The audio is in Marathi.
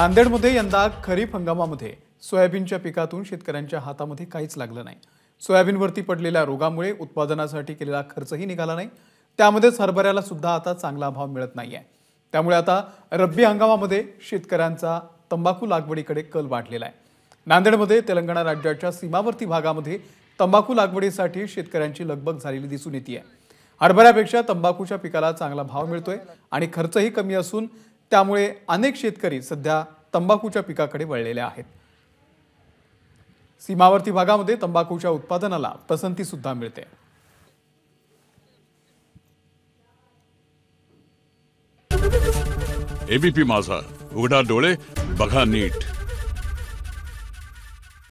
नांदेडमध्ये यंदा खरीप हंगामामध्ये सोयाबीनच्या पिकातून शेतकऱ्यांच्या हातामध्ये काहीच लागलं नाही सोयाबीनवरती पडलेल्या रोगामुळे उत्पादनासाठी केलेला खर्चही निघाला नाही त्यामध्येच हरभऱ्याला सुद्धा आता चांगला भाव मिळत नाही आहे त्यामुळे आता रब्बी हंगामामध्ये शेतकऱ्यांचा तंबाखू लागवडीकडे कल वाढलेला आहे नांदेडमध्ये तेलंगणा राज्याच्या सीमावर्ती भागामध्ये तंबाखू लागवडीसाठी शेतकऱ्यांची लगबग झालेली दिसून येते आहे हरभऱ्यापेक्षा तंबाखूच्या पिकाला चांगला भाव मिळतोय आणि खर्चही कमी असून त्यामुळे अनेक शेतकरी सध्या तंबाखूच्या पिकाकडे वळलेले आहेत सीमावर्ती भागामध्ये तंबाखूच्या उत्पादनाला पसंती सुद्धा मिळते एबीपी माझा उघडा डोळे बघा नीट